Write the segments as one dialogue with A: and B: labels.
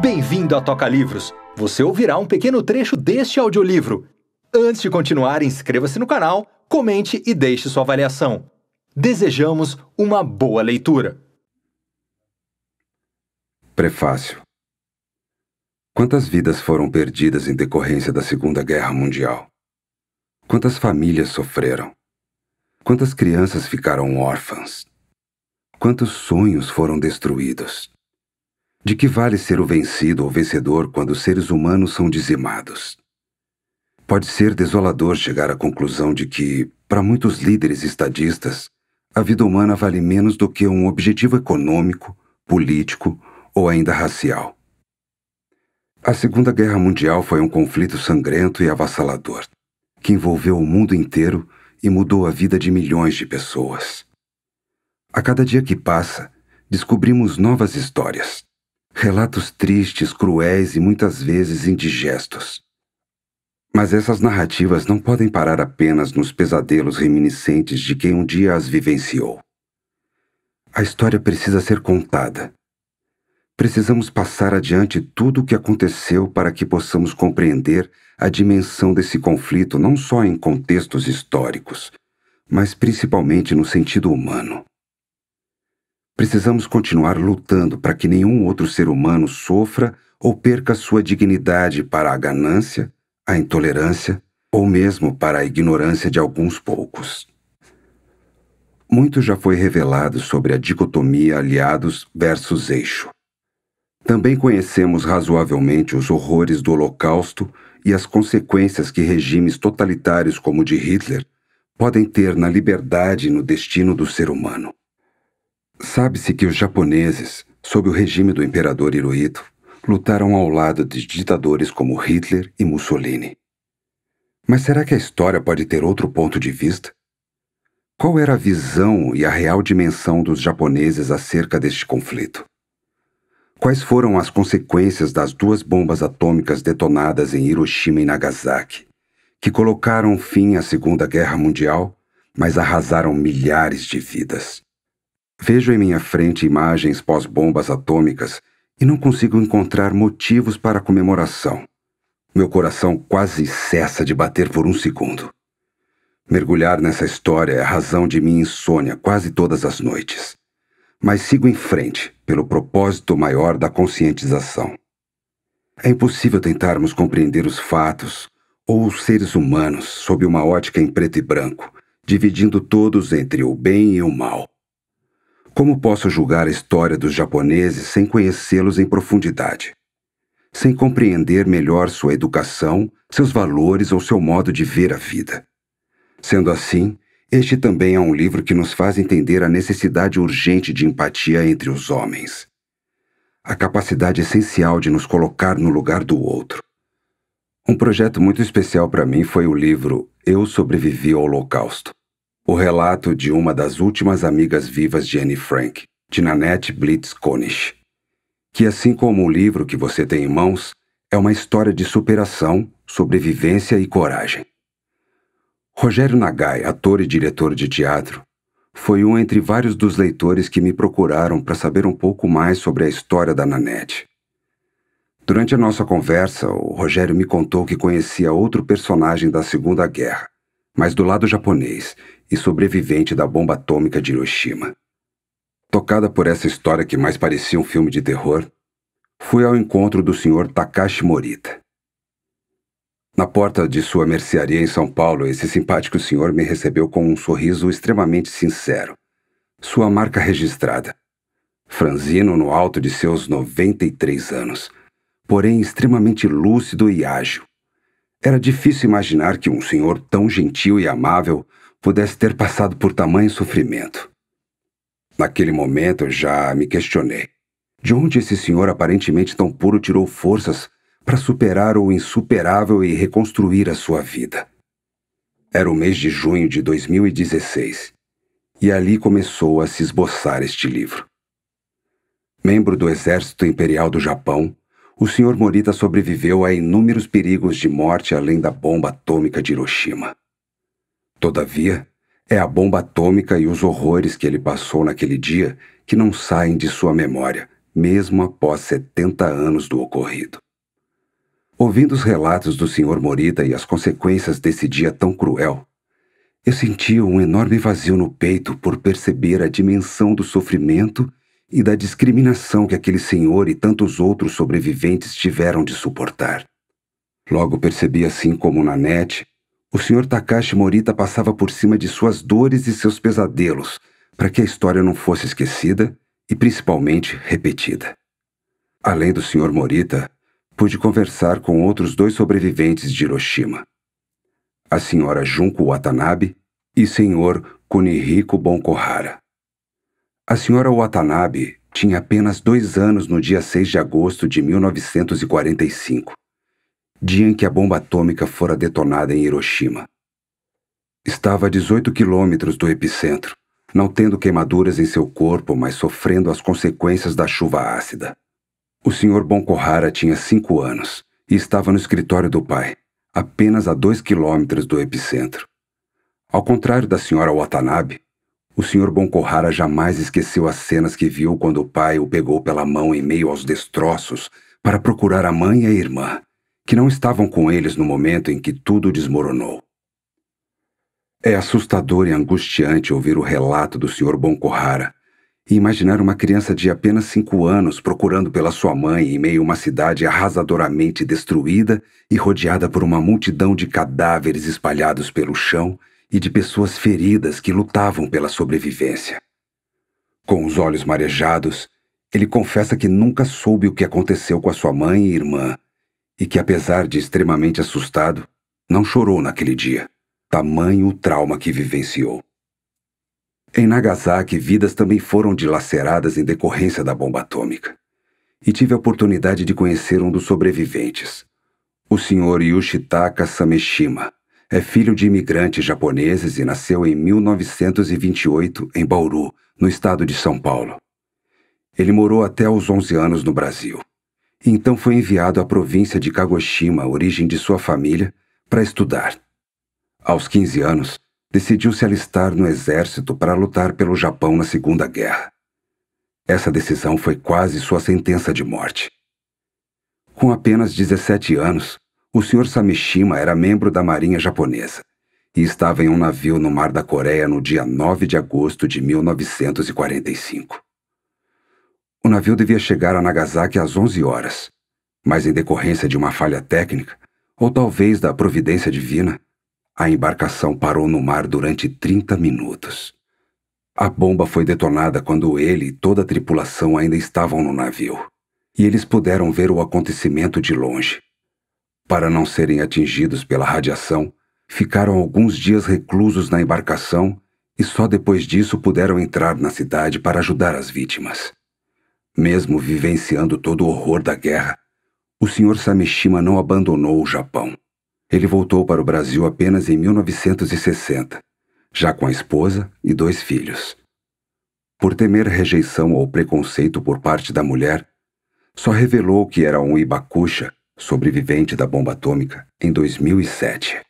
A: Bem-vindo à Toca Livros. Você ouvirá um pequeno trecho deste audiolivro. Antes de continuar, inscreva-se no canal, comente e deixe sua avaliação. Desejamos uma boa leitura. Prefácio Quantas vidas foram perdidas em decorrência da Segunda Guerra Mundial? Quantas famílias sofreram? Quantas crianças ficaram órfãs? Quantos sonhos foram destruídos? De que vale ser o vencido ou vencedor quando os seres humanos são dizimados? Pode ser desolador chegar à conclusão de que, para muitos líderes estadistas, a vida humana vale menos do que um objetivo econômico, político ou ainda racial. A Segunda Guerra Mundial foi um conflito sangrento e avassalador, que envolveu o mundo inteiro e mudou a vida de milhões de pessoas. A cada dia que passa, descobrimos novas histórias Relatos tristes, cruéis e muitas vezes indigestos. Mas essas narrativas não podem parar apenas nos pesadelos reminiscentes de quem um dia as vivenciou. A história precisa ser contada. Precisamos passar adiante tudo o que aconteceu para que possamos compreender a dimensão desse conflito não só em contextos históricos, mas principalmente no sentido humano. Precisamos continuar lutando para que nenhum outro ser humano sofra ou perca sua dignidade para a ganância, a intolerância ou mesmo para a ignorância de alguns poucos. Muito já foi revelado sobre a dicotomia aliados versus eixo. Também conhecemos razoavelmente os horrores do Holocausto e as consequências que regimes totalitários como o de Hitler podem ter na liberdade e no destino do ser humano. Sabe-se que os japoneses, sob o regime do imperador Hirohito, lutaram ao lado de ditadores como Hitler e Mussolini. Mas será que a história pode ter outro ponto de vista? Qual era a visão e a real dimensão dos japoneses acerca deste conflito? Quais foram as consequências das duas bombas atômicas detonadas em Hiroshima e Nagasaki, que colocaram fim à Segunda Guerra Mundial, mas arrasaram milhares de vidas? Vejo em minha frente imagens pós-bombas atômicas e não consigo encontrar motivos para a comemoração. Meu coração quase cessa de bater por um segundo. Mergulhar nessa história é a razão de minha insônia quase todas as noites. Mas sigo em frente pelo propósito maior da conscientização. É impossível tentarmos compreender os fatos ou os seres humanos sob uma ótica em preto e branco, dividindo todos entre o bem e o mal. Como posso julgar a história dos japoneses sem conhecê-los em profundidade? Sem compreender melhor sua educação, seus valores ou seu modo de ver a vida. Sendo assim, este também é um livro que nos faz entender a necessidade urgente de empatia entre os homens. A capacidade essencial de nos colocar no lugar do outro. Um projeto muito especial para mim foi o livro Eu Sobrevivi ao Holocausto o relato de uma das últimas amigas vivas de Anne Frank, de Nanette Blitz Konisch, que assim como o livro que você tem em mãos, é uma história de superação, sobrevivência e coragem. Rogério Nagai, ator e diretor de teatro, foi um entre vários dos leitores que me procuraram para saber um pouco mais sobre a história da Nanette. Durante a nossa conversa, o Rogério me contou que conhecia outro personagem da Segunda Guerra, mas do lado japonês, e sobrevivente da bomba atômica de Hiroshima. Tocada por essa história que mais parecia um filme de terror, fui ao encontro do Sr. Takashi Morita. Na porta de sua mercearia em São Paulo, esse simpático senhor me recebeu com um sorriso extremamente sincero, sua marca registrada. Franzino no alto de seus 93 anos, porém extremamente lúcido e ágil. Era difícil imaginar que um senhor tão gentil e amável pudesse ter passado por tamanho sofrimento. Naquele momento eu já me questionei. De onde esse senhor aparentemente tão puro tirou forças para superar o insuperável e reconstruir a sua vida? Era o mês de junho de 2016 e ali começou a se esboçar este livro. Membro do Exército Imperial do Japão, o senhor Morita sobreviveu a inúmeros perigos de morte além da bomba atômica de Hiroshima. Todavia, é a bomba atômica e os horrores que ele passou naquele dia que não saem de sua memória, mesmo após 70 anos do ocorrido. Ouvindo os relatos do Sr. Morita e as consequências desse dia tão cruel, eu sentia um enorme vazio no peito por perceber a dimensão do sofrimento e da discriminação que aquele senhor e tantos outros sobreviventes tiveram de suportar. Logo percebi, assim como Nanette. O Sr. Takashi Morita passava por cima de suas dores e seus pesadelos para que a história não fosse esquecida e principalmente repetida. Além do Sr. Morita, pude conversar com outros dois sobreviventes de Hiroshima. A Sra. Junko Watanabe e Sr. Kunihiko Bonkohara. A Sra. Watanabe tinha apenas dois anos no dia 6 de agosto de 1945 dia em que a bomba atômica fora detonada em Hiroshima. Estava a 18 quilômetros do epicentro, não tendo queimaduras em seu corpo, mas sofrendo as consequências da chuva ácida. O Sr. Boncohara tinha cinco anos e estava no escritório do pai, apenas a dois quilômetros do epicentro. Ao contrário da Sra. Watanabe, o Sr. Boncohara jamais esqueceu as cenas que viu quando o pai o pegou pela mão em meio aos destroços para procurar a mãe e a irmã que não estavam com eles no momento em que tudo desmoronou. É assustador e angustiante ouvir o relato do Sr. Boncorrara e imaginar uma criança de apenas cinco anos procurando pela sua mãe em meio a uma cidade arrasadoramente destruída e rodeada por uma multidão de cadáveres espalhados pelo chão e de pessoas feridas que lutavam pela sobrevivência. Com os olhos marejados, ele confessa que nunca soube o que aconteceu com a sua mãe e irmã e que, apesar de extremamente assustado, não chorou naquele dia, tamanho o trauma que vivenciou. Em Nagasaki, vidas também foram dilaceradas em decorrência da bomba atômica. E tive a oportunidade de conhecer um dos sobreviventes. O senhor Yoshitaka Sameshima é filho de imigrantes japoneses e nasceu em 1928 em Bauru, no estado de São Paulo. Ele morou até os 11 anos no Brasil então foi enviado à província de Kagoshima, origem de sua família, para estudar. Aos 15 anos, decidiu se alistar no exército para lutar pelo Japão na Segunda Guerra. Essa decisão foi quase sua sentença de morte. Com apenas 17 anos, o Sr. Samishima era membro da Marinha Japonesa e estava em um navio no Mar da Coreia no dia 9 de agosto de 1945. O navio devia chegar a Nagasaki às 11 horas, mas em decorrência de uma falha técnica, ou talvez da providência divina, a embarcação parou no mar durante 30 minutos. A bomba foi detonada quando ele e toda a tripulação ainda estavam no navio, e eles puderam ver o acontecimento de longe. Para não serem atingidos pela radiação, ficaram alguns dias reclusos na embarcação e só depois disso puderam entrar na cidade para ajudar as vítimas. Mesmo vivenciando todo o horror da guerra, o Sr. Samishima não abandonou o Japão. Ele voltou para o Brasil apenas em 1960, já com a esposa e dois filhos. Por temer rejeição ou preconceito por parte da mulher, só revelou que era um Ibakusha, sobrevivente da bomba atômica, em 2007.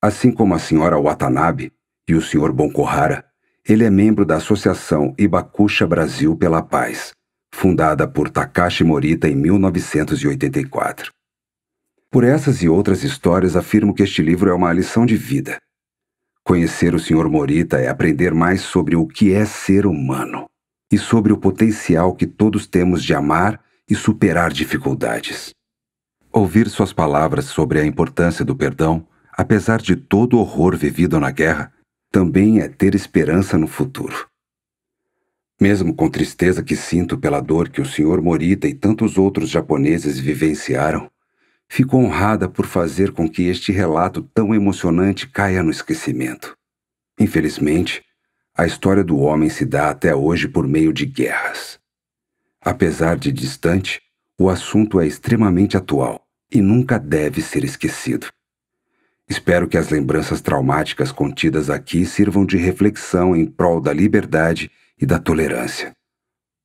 A: Assim como a senhora Watanabe e o senhor Boncorrara, ele é membro da Associação Ibakusha Brasil pela Paz, fundada por Takashi Morita em 1984. Por essas e outras histórias, afirmo que este livro é uma lição de vida. Conhecer o Sr. Morita é aprender mais sobre o que é ser humano e sobre o potencial que todos temos de amar e superar dificuldades. Ouvir suas palavras sobre a importância do perdão, apesar de todo o horror vivido na guerra, também é ter esperança no futuro. Mesmo com tristeza que sinto pela dor que o Sr. Morita e tantos outros japoneses vivenciaram, fico honrada por fazer com que este relato tão emocionante caia no esquecimento. Infelizmente, a história do homem se dá até hoje por meio de guerras. Apesar de distante, o assunto é extremamente atual e nunca deve ser esquecido. Espero que as lembranças traumáticas contidas aqui sirvam de reflexão em prol da liberdade e da tolerância.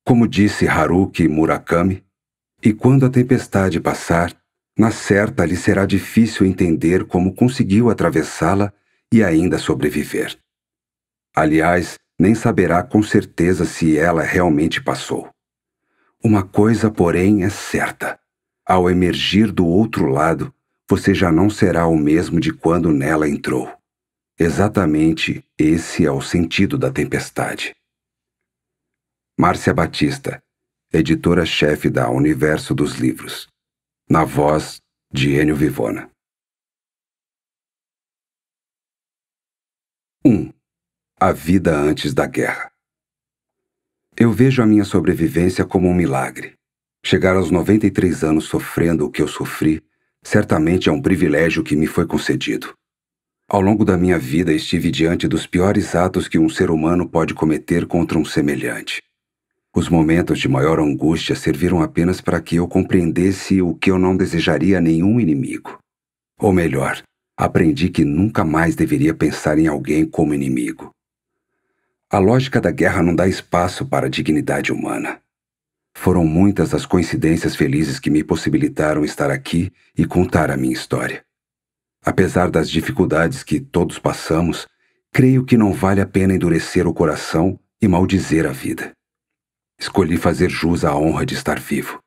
A: Como disse Haruki Murakami, e quando a tempestade passar, na certa lhe será difícil entender como conseguiu atravessá-la e ainda sobreviver. Aliás, nem saberá com certeza se ela realmente passou. Uma coisa, porém, é certa: ao emergir do outro lado, você já não será o mesmo de quando nela entrou. Exatamente esse é o sentido da tempestade. Márcia Batista, editora-chefe da Universo dos Livros. Na voz de Enio Vivona. 1. A vida antes da guerra. Eu vejo a minha sobrevivência como um milagre. Chegar aos 93 anos sofrendo o que eu sofri certamente é um privilégio que me foi concedido. Ao longo da minha vida estive diante dos piores atos que um ser humano pode cometer contra um semelhante. Os momentos de maior angústia serviram apenas para que eu compreendesse o que eu não desejaria a nenhum inimigo. Ou melhor, aprendi que nunca mais deveria pensar em alguém como inimigo. A lógica da guerra não dá espaço para a dignidade humana. Foram muitas as coincidências felizes que me possibilitaram estar aqui e contar a minha história. Apesar das dificuldades que todos passamos, creio que não vale a pena endurecer o coração e maldizer a vida. Escolhi fazer jus à honra de estar vivo.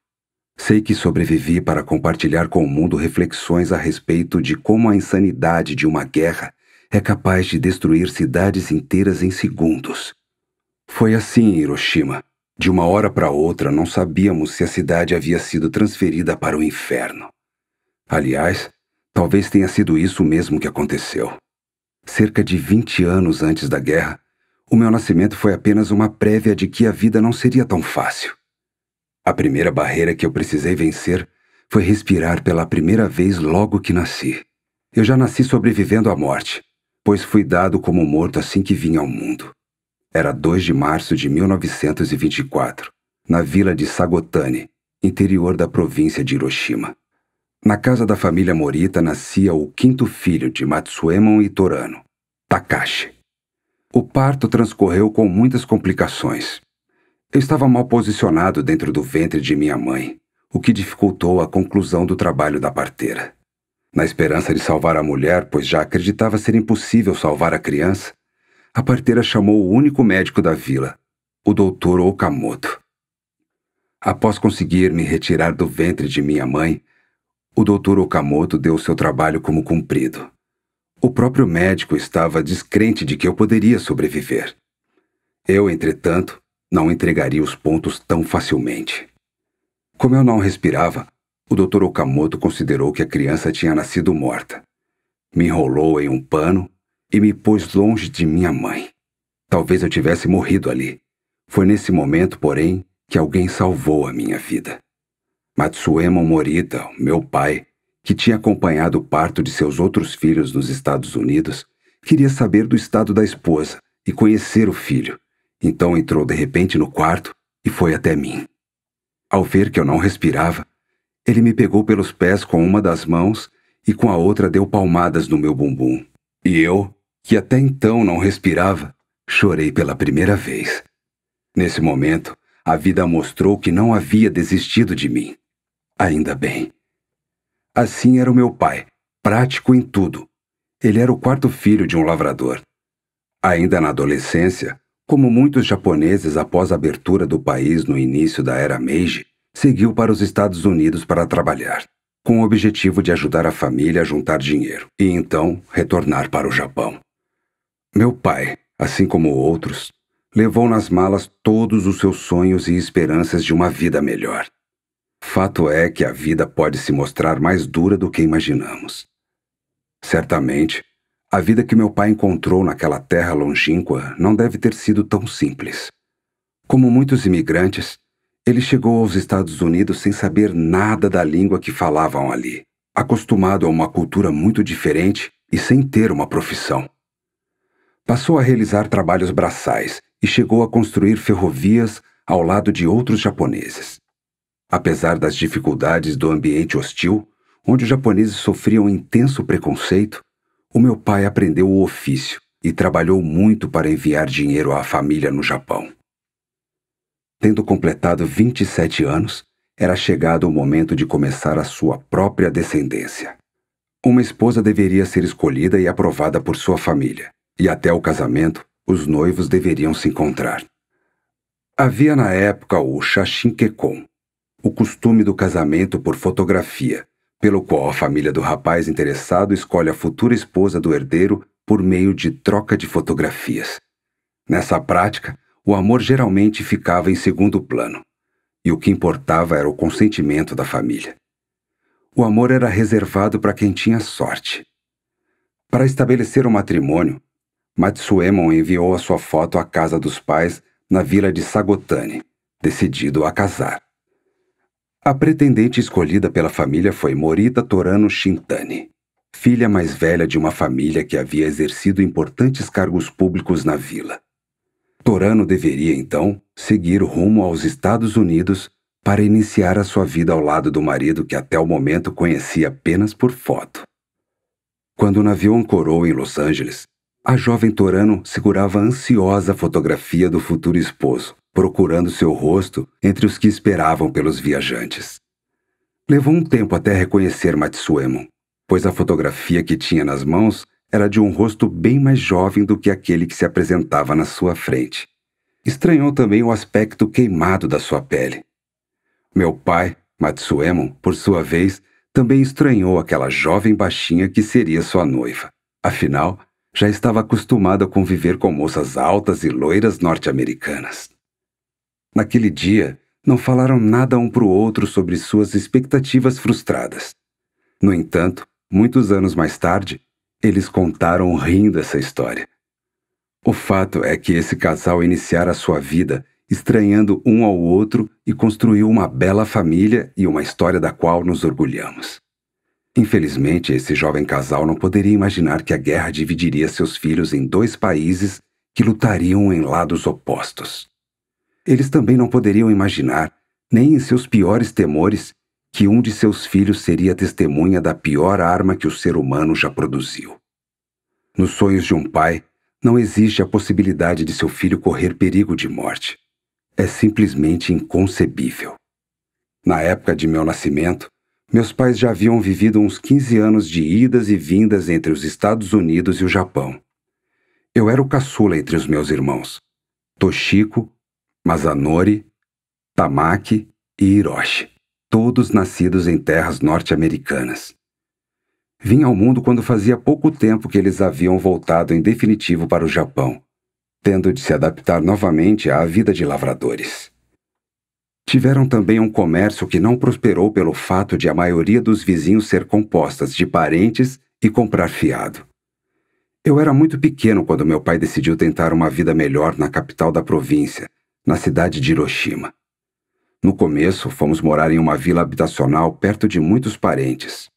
A: Sei que sobrevivi para compartilhar com o mundo reflexões a respeito de como a insanidade de uma guerra é capaz de destruir cidades inteiras em segundos. Foi assim em Hiroshima. De uma hora para outra, não sabíamos se a cidade havia sido transferida para o inferno. Aliás, talvez tenha sido isso mesmo que aconteceu. Cerca de 20 anos antes da guerra, o meu nascimento foi apenas uma prévia de que a vida não seria tão fácil. A primeira barreira que eu precisei vencer foi respirar pela primeira vez logo que nasci. Eu já nasci sobrevivendo à morte, pois fui dado como morto assim que vim ao mundo. Era 2 de março de 1924, na vila de Sagotani, interior da província de Hiroshima. Na casa da família Morita nascia o quinto filho de Matsuemon e Torano, Takashi. O parto transcorreu com muitas complicações. Eu estava mal posicionado dentro do ventre de minha mãe, o que dificultou a conclusão do trabalho da parteira. Na esperança de salvar a mulher, pois já acreditava ser impossível salvar a criança, a parteira chamou o único médico da vila, o doutor Okamoto. Após conseguir me retirar do ventre de minha mãe, o doutor Okamoto deu seu trabalho como cumprido. O próprio médico estava descrente de que eu poderia sobreviver. Eu, entretanto, não entregaria os pontos tão facilmente. Como eu não respirava, o Dr. Okamoto considerou que a criança tinha nascido morta. Me enrolou em um pano e me pôs longe de minha mãe. Talvez eu tivesse morrido ali. Foi nesse momento, porém, que alguém salvou a minha vida. Matsuemo Morita, meu pai, que tinha acompanhado o parto de seus outros filhos nos Estados Unidos, queria saber do estado da esposa e conhecer o filho. Então entrou de repente no quarto e foi até mim. Ao ver que eu não respirava, ele me pegou pelos pés com uma das mãos e com a outra deu palmadas no meu bumbum. E eu, que até então não respirava, chorei pela primeira vez. Nesse momento, a vida mostrou que não havia desistido de mim. Ainda bem. Assim era o meu pai, prático em tudo. Ele era o quarto filho de um lavrador. Ainda na adolescência, como muitos japoneses após a abertura do país no início da era Meiji, seguiu para os Estados Unidos para trabalhar, com o objetivo de ajudar a família a juntar dinheiro e então retornar para o Japão. Meu pai, assim como outros, levou nas malas todos os seus sonhos e esperanças de uma vida melhor. Fato é que a vida pode se mostrar mais dura do que imaginamos. Certamente, a vida que meu pai encontrou naquela terra longínqua não deve ter sido tão simples. Como muitos imigrantes, ele chegou aos Estados Unidos sem saber nada da língua que falavam ali, acostumado a uma cultura muito diferente e sem ter uma profissão. Passou a realizar trabalhos braçais e chegou a construir ferrovias ao lado de outros japoneses. Apesar das dificuldades do ambiente hostil, onde os japoneses sofriam intenso preconceito, o meu pai aprendeu o ofício e trabalhou muito para enviar dinheiro à família no Japão. Tendo completado 27 anos, era chegado o momento de começar a sua própria descendência. Uma esposa deveria ser escolhida e aprovada por sua família, e até o casamento, os noivos deveriam se encontrar. Havia na época o Kekon, o costume do casamento por fotografia, pelo qual a família do rapaz interessado escolhe a futura esposa do herdeiro por meio de troca de fotografias. Nessa prática, o amor geralmente ficava em segundo plano, e o que importava era o consentimento da família. O amor era reservado para quem tinha sorte. Para estabelecer o matrimônio, Matsuemon enviou a sua foto à casa dos pais na vila de Sagotani, decidido a casar. A pretendente escolhida pela família foi Morita Torano Shintani, filha mais velha de uma família que havia exercido importantes cargos públicos na vila. Torano deveria, então, seguir rumo aos Estados Unidos para iniciar a sua vida ao lado do marido que até o momento conhecia apenas por foto. Quando o navio ancorou em Los Angeles, a jovem Torano segurava ansiosa a fotografia do futuro esposo, procurando seu rosto entre os que esperavam pelos viajantes. Levou um tempo até reconhecer Matsuemo, pois a fotografia que tinha nas mãos era de um rosto bem mais jovem do que aquele que se apresentava na sua frente. Estranhou também o aspecto queimado da sua pele. Meu pai, Matsuemo, por sua vez, também estranhou aquela jovem baixinha que seria sua noiva. Afinal, já estava acostumado a conviver com moças altas e loiras norte-americanas. Naquele dia, não falaram nada um para o outro sobre suas expectativas frustradas. No entanto, muitos anos mais tarde, eles contaram rindo essa história. O fato é que esse casal iniciara sua vida estranhando um ao outro e construiu uma bela família e uma história da qual nos orgulhamos. Infelizmente, esse jovem casal não poderia imaginar que a guerra dividiria seus filhos em dois países que lutariam em lados opostos. Eles também não poderiam imaginar, nem em seus piores temores, que um de seus filhos seria testemunha da pior arma que o ser humano já produziu. Nos sonhos de um pai, não existe a possibilidade de seu filho correr perigo de morte. É simplesmente inconcebível. Na época de meu nascimento, meus pais já haviam vivido uns 15 anos de idas e vindas entre os Estados Unidos e o Japão. Eu era o caçula entre os meus irmãos. Toshiko, Masanori, Tamaki e Hiroshi, todos nascidos em terras norte-americanas. Vim ao mundo quando fazia pouco tempo que eles haviam voltado em definitivo para o Japão, tendo de se adaptar novamente à vida de lavradores. Tiveram também um comércio que não prosperou pelo fato de a maioria dos vizinhos ser compostas de parentes e comprar fiado. Eu era muito pequeno quando meu pai decidiu tentar uma vida melhor na capital da província, na cidade de Hiroshima. No começo, fomos morar em uma vila habitacional perto de muitos parentes.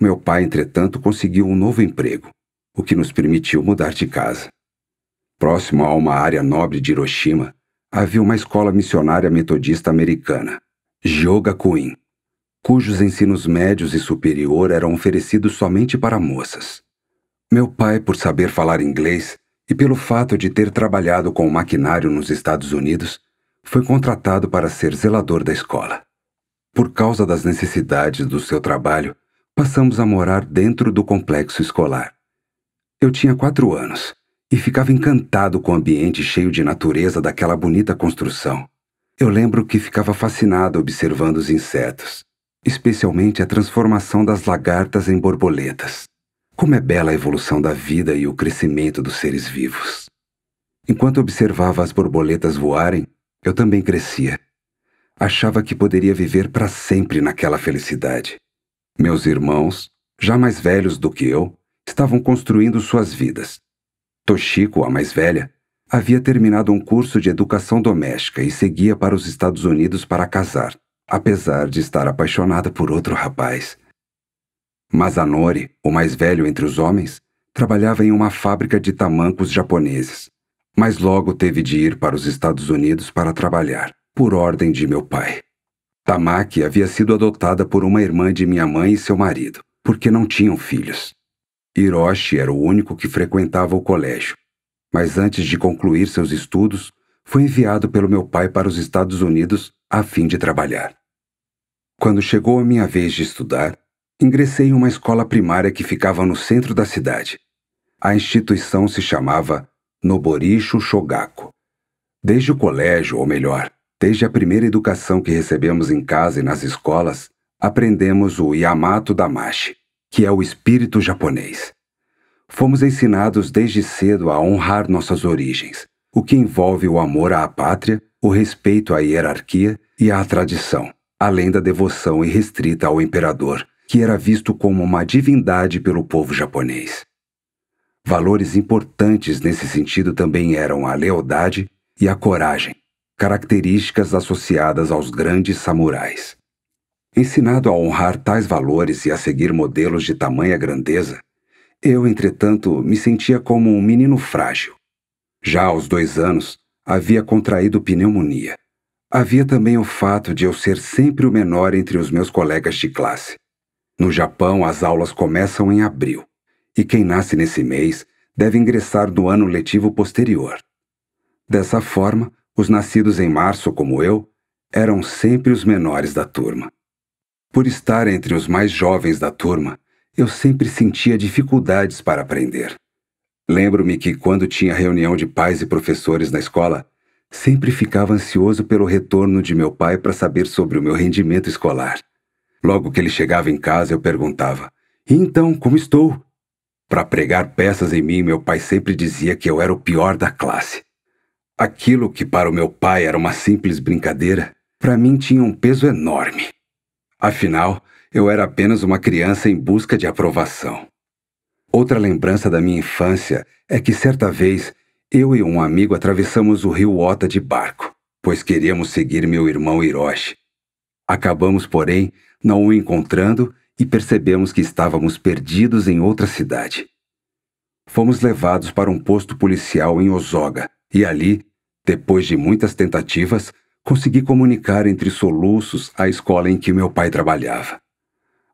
A: Meu pai, entretanto, conseguiu um novo emprego, o que nos permitiu mudar de casa. Próximo a uma área nobre de Hiroshima, havia uma escola missionária metodista americana, Joga Queen, cujos ensinos médios e superior eram oferecidos somente para moças. Meu pai, por saber falar inglês e pelo fato de ter trabalhado com o maquinário nos Estados Unidos, foi contratado para ser zelador da escola. Por causa das necessidades do seu trabalho, passamos a morar dentro do complexo escolar. Eu tinha quatro anos e ficava encantado com o ambiente cheio de natureza daquela bonita construção. Eu lembro que ficava fascinado observando os insetos, especialmente a transformação das lagartas em borboletas. Como é bela a evolução da vida e o crescimento dos seres vivos. Enquanto observava as borboletas voarem, eu também crescia. Achava que poderia viver para sempre naquela felicidade. Meus irmãos, já mais velhos do que eu, estavam construindo suas vidas, Toshiko, a mais velha, havia terminado um curso de educação doméstica e seguia para os Estados Unidos para casar, apesar de estar apaixonada por outro rapaz. Mas Anori, o mais velho entre os homens, trabalhava em uma fábrica de tamancos japoneses, mas logo teve de ir para os Estados Unidos para trabalhar, por ordem de meu pai. Tamaki havia sido adotada por uma irmã de minha mãe e seu marido, porque não tinham filhos. Hiroshi era o único que frequentava o colégio, mas antes de concluir seus estudos, foi enviado pelo meu pai para os Estados Unidos a fim de trabalhar. Quando chegou a minha vez de estudar, ingressei em uma escola primária que ficava no centro da cidade. A instituição se chamava Noboricho Shogaku. Desde o colégio, ou melhor, desde a primeira educação que recebemos em casa e nas escolas, aprendemos o Yamato Damashi, que é o espírito japonês. Fomos ensinados desde cedo a honrar nossas origens, o que envolve o amor à pátria, o respeito à hierarquia e à tradição, além da devoção irrestrita ao imperador, que era visto como uma divindade pelo povo japonês. Valores importantes nesse sentido também eram a lealdade e a coragem, características associadas aos grandes samurais. Ensinado a honrar tais valores e a seguir modelos de tamanha grandeza, eu, entretanto, me sentia como um menino frágil. Já aos dois anos, havia contraído pneumonia. Havia também o fato de eu ser sempre o menor entre os meus colegas de classe. No Japão, as aulas começam em abril, e quem nasce nesse mês deve ingressar no ano letivo posterior. Dessa forma, os nascidos em março, como eu, eram sempre os menores da turma. Por estar entre os mais jovens da turma, eu sempre sentia dificuldades para aprender. Lembro-me que, quando tinha reunião de pais e professores na escola, sempre ficava ansioso pelo retorno de meu pai para saber sobre o meu rendimento escolar. Logo que ele chegava em casa, eu perguntava: E então, como estou? Para pregar peças em mim, meu pai sempre dizia que eu era o pior da classe. Aquilo que para o meu pai era uma simples brincadeira, para mim tinha um peso enorme. Afinal, eu era apenas uma criança em busca de aprovação. Outra lembrança da minha infância é que certa vez eu e um amigo atravessamos o rio Ota de barco, pois queríamos seguir meu irmão Hiroshi. Acabamos, porém, não o encontrando e percebemos que estávamos perdidos em outra cidade. Fomos levados para um posto policial em Osoga e ali, depois de muitas tentativas, consegui comunicar entre soluços a escola em que meu pai trabalhava.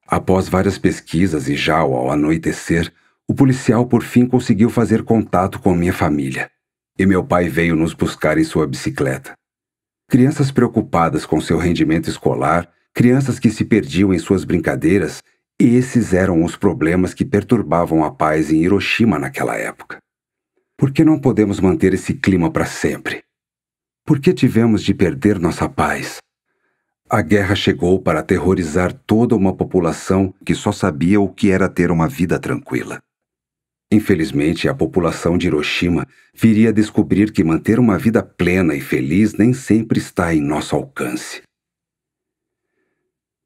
A: Após várias pesquisas e já ao anoitecer, o policial por fim conseguiu fazer contato com minha família, e meu pai veio nos buscar em sua bicicleta. Crianças preocupadas com seu rendimento escolar, crianças que se perdiam em suas brincadeiras, esses eram os problemas que perturbavam a paz em Hiroshima naquela época. Por que não podemos manter esse clima para sempre? Por que tivemos de perder nossa paz? A guerra chegou para aterrorizar toda uma população que só sabia o que era ter uma vida tranquila. Infelizmente, a população de Hiroshima viria a descobrir que manter uma vida plena e feliz nem sempre está em nosso alcance.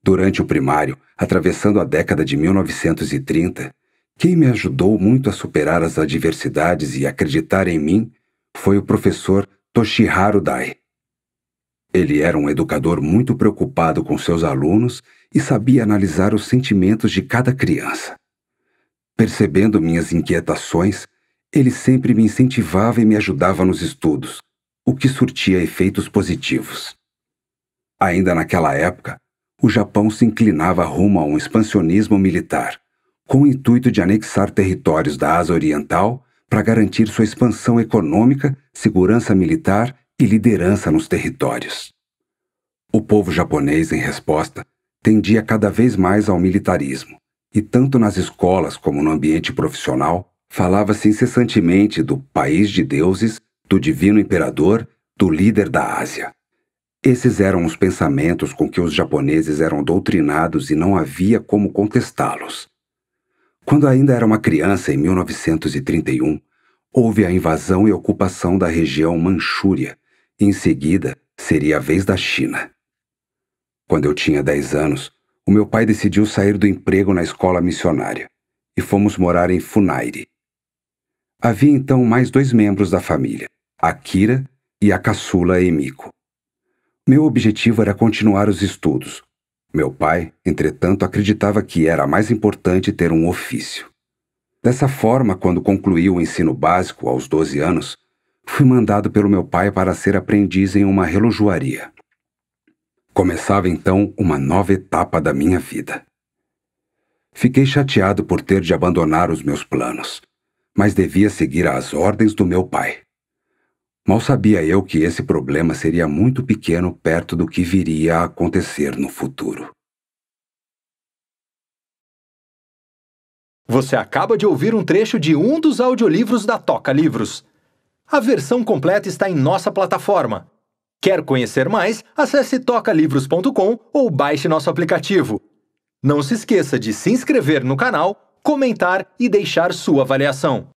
A: Durante o primário, atravessando a década de 1930, quem me ajudou muito a superar as adversidades e acreditar em mim foi o professor Toshiharu Dai. Ele era um educador muito preocupado com seus alunos e sabia analisar os sentimentos de cada criança. Percebendo minhas inquietações, ele sempre me incentivava e me ajudava nos estudos, o que surtia efeitos positivos. Ainda naquela época, o Japão se inclinava rumo a um expansionismo militar, com o intuito de anexar territórios da Ásia Oriental para garantir sua expansão econômica, segurança militar e liderança nos territórios. O povo japonês, em resposta, tendia cada vez mais ao militarismo, e tanto nas escolas como no ambiente profissional, falava-se incessantemente do país de deuses, do divino imperador, do líder da Ásia. Esses eram os pensamentos com que os japoneses eram doutrinados e não havia como contestá-los. Quando ainda era uma criança, em 1931, houve a invasão e ocupação da região Manchúria. Em seguida, seria a vez da China. Quando eu tinha 10 anos, o meu pai decidiu sair do emprego na escola missionária e fomos morar em Funaire. Havia então mais dois membros da família, Akira e a caçula Emiko. Meu objetivo era continuar os estudos, meu pai, entretanto, acreditava que era mais importante ter um ofício. Dessa forma, quando concluí o ensino básico aos 12 anos, fui mandado pelo meu pai para ser aprendiz em uma relojoaria. Começava então uma nova etapa da minha vida. Fiquei chateado por ter de abandonar os meus planos, mas devia seguir às ordens do meu pai. Mal sabia eu que esse problema seria muito pequeno perto do que viria a acontecer no futuro. Você acaba de ouvir um trecho de um dos audiolivros da Toca Livros. A versão completa está em nossa plataforma. Quer conhecer mais? Acesse tocalivros.com ou baixe nosso aplicativo. Não se esqueça de se inscrever no canal, comentar e deixar sua avaliação.